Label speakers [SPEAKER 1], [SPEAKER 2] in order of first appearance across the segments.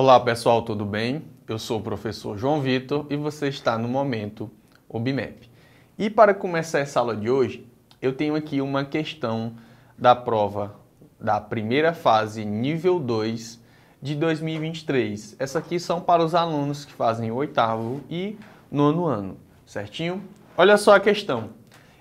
[SPEAKER 1] Olá pessoal, tudo bem? Eu sou o professor João Vitor e você está no Momento OBMEP. E para começar essa aula de hoje, eu tenho aqui uma questão da prova da primeira fase, nível 2, de 2023. Essa aqui são para os alunos que fazem o oitavo e nono ano, certinho? Olha só a questão.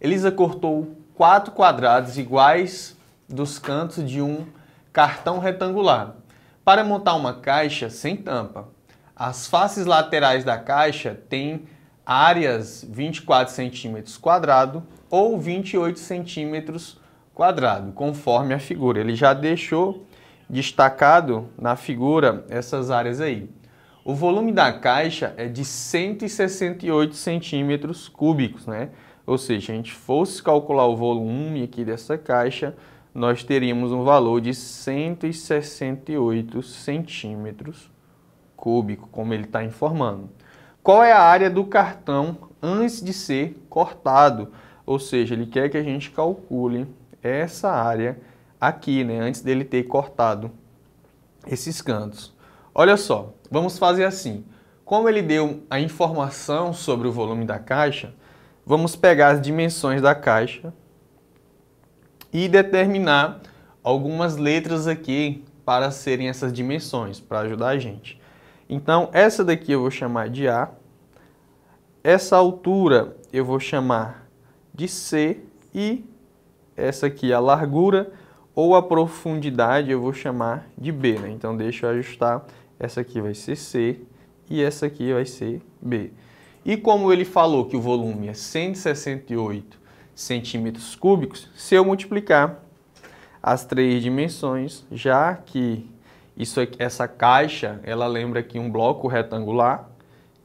[SPEAKER 1] Elisa cortou quatro quadrados iguais dos cantos de um cartão retangular para montar uma caixa sem tampa, as faces laterais da caixa têm áreas 24 cm quadrado ou 28 cm quadrado, conforme a figura. Ele já deixou destacado na figura essas áreas aí. O volume da caixa é de 168 centímetros cúbicos, né? Ou seja, a gente fosse calcular o volume aqui dessa caixa, nós teríamos um valor de 168 centímetros cúbico, como ele está informando. Qual é a área do cartão antes de ser cortado? Ou seja, ele quer que a gente calcule essa área aqui, né, antes dele ter cortado esses cantos. Olha só, vamos fazer assim. Como ele deu a informação sobre o volume da caixa, vamos pegar as dimensões da caixa e determinar algumas letras aqui para serem essas dimensões, para ajudar a gente. Então, essa daqui eu vou chamar de A. Essa altura eu vou chamar de C. E essa aqui, a largura ou a profundidade, eu vou chamar de B. Né? Então, deixa eu ajustar. Essa aqui vai ser C e essa aqui vai ser B. E como ele falou que o volume é 168 centímetros cúbicos se eu multiplicar as três dimensões, já que isso, essa caixa ela lembra aqui um bloco retangular.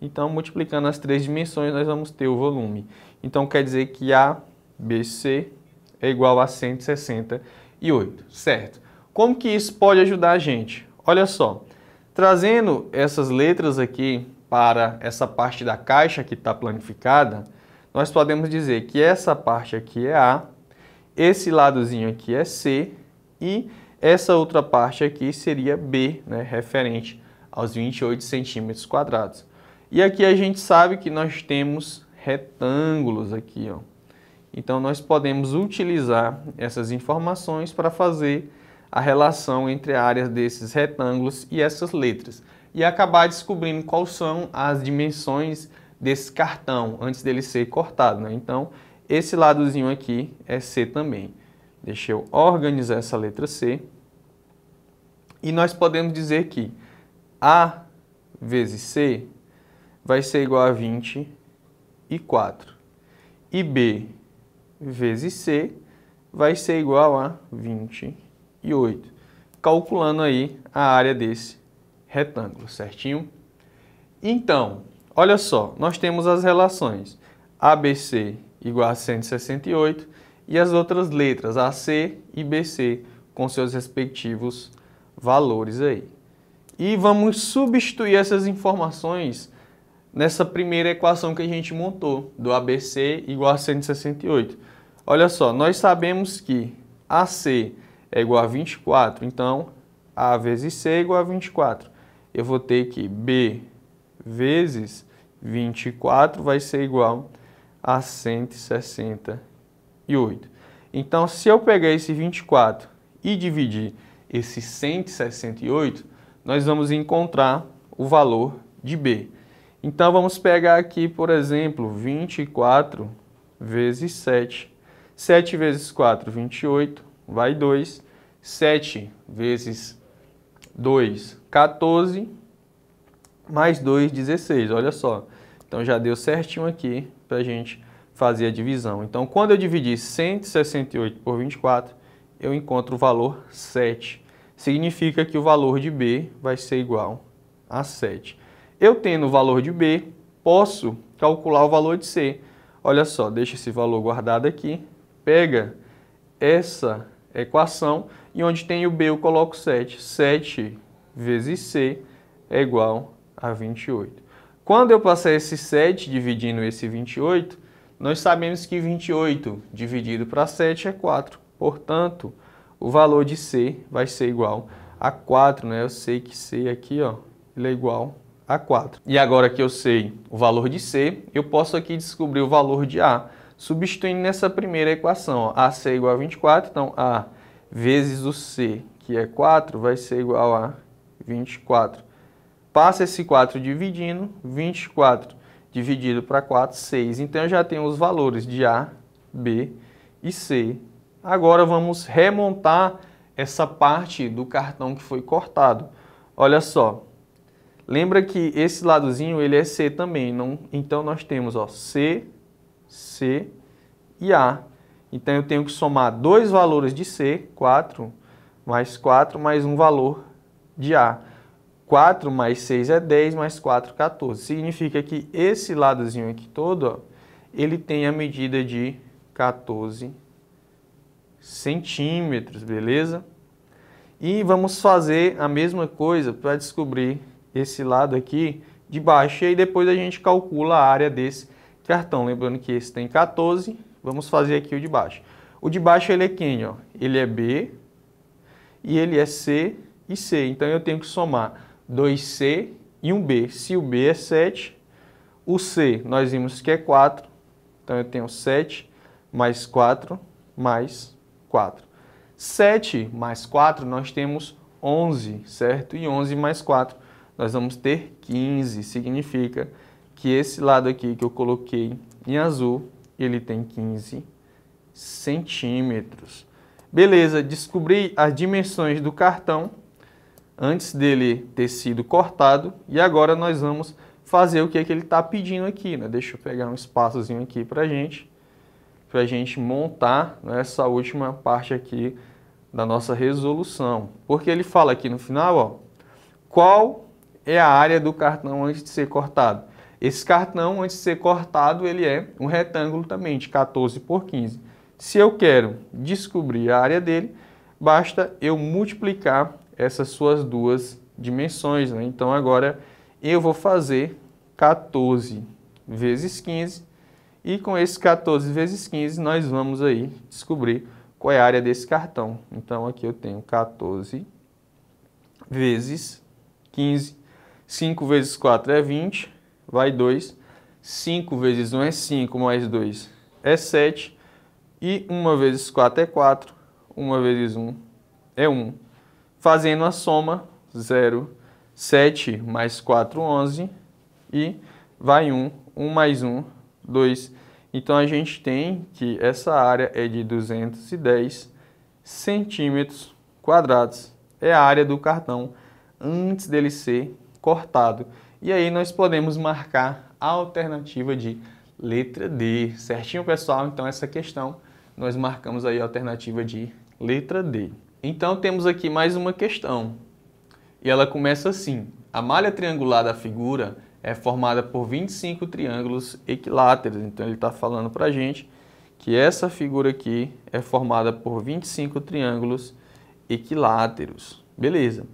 [SPEAKER 1] Então, multiplicando as três dimensões, nós vamos ter o volume. Então, quer dizer que ABC é igual a 168, certo? Como que isso pode ajudar a gente? Olha só, trazendo essas letras aqui para essa parte da caixa que está planificada, nós podemos dizer que essa parte aqui é A, esse ladozinho aqui é C e essa outra parte aqui seria B, né, referente aos 28 centímetros quadrados. E aqui a gente sabe que nós temos retângulos aqui, ó. Então nós podemos utilizar essas informações para fazer a relação entre áreas desses retângulos e essas letras e acabar descobrindo quais são as dimensões desse cartão antes dele ser cortado. Né? Então, esse ladozinho aqui é C também. Deixa eu organizar essa letra C. E nós podemos dizer que A vezes C vai ser igual a 24. E B vezes C vai ser igual a 28. Calculando aí a área desse retângulo, certinho? Então, Olha só, nós temos as relações ABC igual a 168 e as outras letras AC e BC com seus respectivos valores aí. E vamos substituir essas informações nessa primeira equação que a gente montou, do ABC igual a 168. Olha só, nós sabemos que AC é igual a 24, então A vezes C é igual a 24. Eu vou ter que B vezes 24 vai ser igual a 168. Então, se eu pegar esse 24 e dividir esse 168, nós vamos encontrar o valor de B. Então, vamos pegar aqui, por exemplo, 24 vezes 7. 7 vezes 4, 28, vai 2. 7 vezes 2, 14 mais 2, 16, olha só. Então já deu certinho aqui para a gente fazer a divisão. Então quando eu dividir 168 por 24, eu encontro o valor 7. Significa que o valor de B vai ser igual a 7. Eu tendo o valor de B, posso calcular o valor de C. Olha só, deixa esse valor guardado aqui, pega essa equação e onde tem o B eu coloco 7. 7 vezes C é igual a 28. Quando eu passar esse 7 dividindo esse 28, nós sabemos que 28 dividido para 7 é 4. Portanto, o valor de C vai ser igual a 4, né? Eu sei que C aqui, ó, ele é igual a 4. E agora que eu sei o valor de C, eu posso aqui descobrir o valor de A, substituindo nessa primeira equação. Ó, AC é igual a 24, então A vezes o C, que é 4, vai ser igual a 24. Passa esse 4 dividindo, 24 dividido para 4, 6. Então, eu já tenho os valores de A, B e C. Agora, vamos remontar essa parte do cartão que foi cortado. Olha só. Lembra que esse ladozinho ele é C também. Não, então, nós temos ó, C, C e A. Então, eu tenho que somar dois valores de C, 4, mais 4, mais um valor de A. 4 mais 6 é 10, mais 4, 14. Significa que esse ladozinho aqui todo, ó, ele tem a medida de 14 centímetros, beleza? E vamos fazer a mesma coisa para descobrir esse lado aqui de baixo. E aí depois a gente calcula a área desse cartão. Lembrando que esse tem 14, vamos fazer aqui o de baixo. O de baixo ele é quem? Ó? Ele é B e ele é C e C. Então eu tenho que somar 2C e um B. Se o B é 7, o C nós vimos que é 4, então eu tenho 7 mais 4 mais 4. 7 mais 4 nós temos 11, certo? E 11 mais 4 nós vamos ter 15, significa que esse lado aqui que eu coloquei em azul, ele tem 15 centímetros. Beleza, descobri as dimensões do cartão antes dele ter sido cortado e agora nós vamos fazer o que, é que ele está pedindo aqui. Né? Deixa eu pegar um espaçozinho aqui para gente, para a gente montar né, essa última parte aqui da nossa resolução. Porque ele fala aqui no final, ó, qual é a área do cartão antes de ser cortado. Esse cartão, antes de ser cortado, ele é um retângulo também, de 14 por 15. Se eu quero descobrir a área dele, basta eu multiplicar essas suas duas dimensões. Né? Então agora eu vou fazer 14 vezes 15 e com esse 14 vezes 15 nós vamos aí descobrir qual é a área desse cartão. Então aqui eu tenho 14 vezes 15. 5 vezes 4 é 20, vai 2. 5 vezes 1 é 5, mais 2 é 7. E 1 vezes 4 é 4, 1 vezes 1 é 1 fazendo a soma 0, 7 mais 4, 11 e vai 1, 1 mais 1, 2. Então a gente tem que essa área é de 210 centímetros quadrados. É a área do cartão antes dele ser cortado. E aí nós podemos marcar a alternativa de letra D. Certinho, pessoal? Então essa questão nós marcamos aí a alternativa de letra D. Então temos aqui mais uma questão. E ela começa assim: a malha triangular da figura é formada por 25 triângulos equiláteros. Então ele está falando para a gente que essa figura aqui é formada por 25 triângulos equiláteros. Beleza.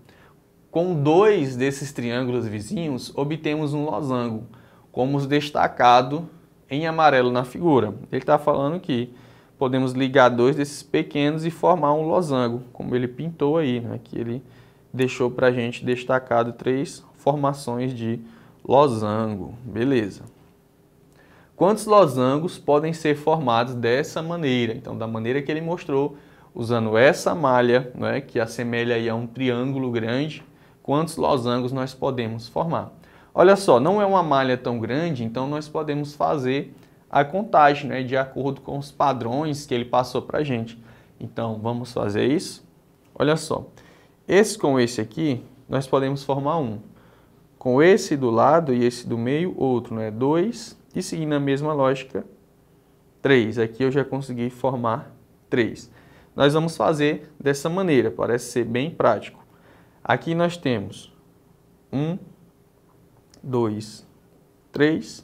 [SPEAKER 1] Com dois desses triângulos vizinhos, obtemos um losango, como destacado em amarelo na figura. Ele está falando que podemos ligar dois desses pequenos e formar um losango, como ele pintou aí, né, que ele deixou para a gente destacado três formações de losango. Beleza. Quantos losangos podem ser formados dessa maneira? Então, da maneira que ele mostrou, usando essa malha, né, que assemelha aí a um triângulo grande, quantos losangos nós podemos formar? Olha só, não é uma malha tão grande, então nós podemos fazer a contagem, né, de acordo com os padrões que ele passou para a gente. Então, vamos fazer isso? Olha só, esse com esse aqui, nós podemos formar um. Com esse do lado e esse do meio, outro, né? dois. E seguindo a mesma lógica, três. Aqui eu já consegui formar três. Nós vamos fazer dessa maneira, parece ser bem prático. Aqui nós temos um, dois, três.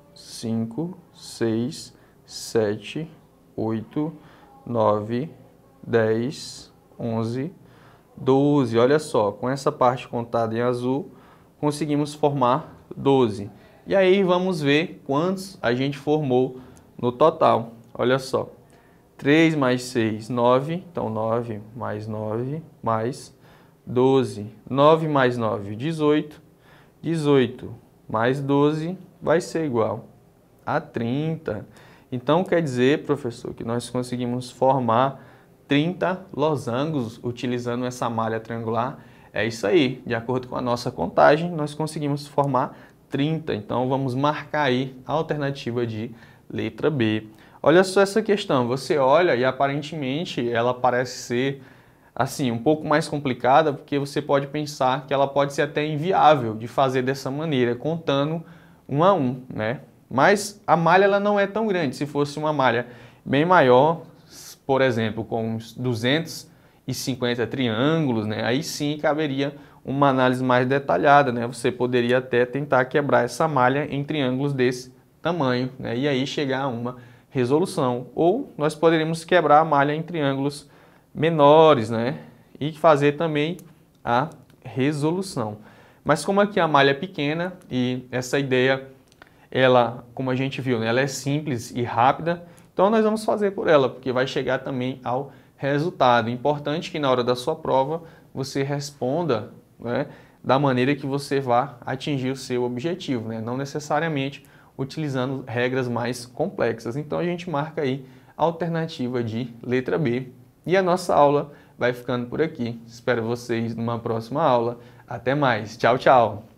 [SPEAKER 1] 5, 6, 7, 8, 9, 10, 11, 12. Olha só, com essa parte contada em azul, conseguimos formar 12. E aí vamos ver quantos a gente formou no total. Olha só, 3 mais 6, 9. Então, 9 mais 9 mais 12. 9 mais 9, 18. 18 mais 12 vai ser igual a 30. Então quer dizer, professor, que nós conseguimos formar 30 losangos utilizando essa malha triangular. É isso aí, de acordo com a nossa contagem, nós conseguimos formar 30. Então vamos marcar aí a alternativa de letra B. Olha só essa questão, você olha e aparentemente ela parece ser assim, um pouco mais complicada, porque você pode pensar que ela pode ser até inviável de fazer dessa maneira, contando um a um, né? Mas a malha ela não é tão grande. Se fosse uma malha bem maior, por exemplo, com 250 triângulos, né? aí sim caberia uma análise mais detalhada. Né? Você poderia até tentar quebrar essa malha em triângulos desse tamanho né? e aí chegar a uma resolução. Ou nós poderíamos quebrar a malha em triângulos menores né? e fazer também a resolução. Mas como aqui a malha é pequena e essa ideia ela, como a gente viu, né, ela é simples e rápida, então nós vamos fazer por ela, porque vai chegar também ao resultado. Importante que na hora da sua prova você responda né, da maneira que você vá atingir o seu objetivo, né? não necessariamente utilizando regras mais complexas. Então a gente marca aí a alternativa de letra B e a nossa aula vai ficando por aqui. Espero vocês numa próxima aula. Até mais. Tchau, tchau.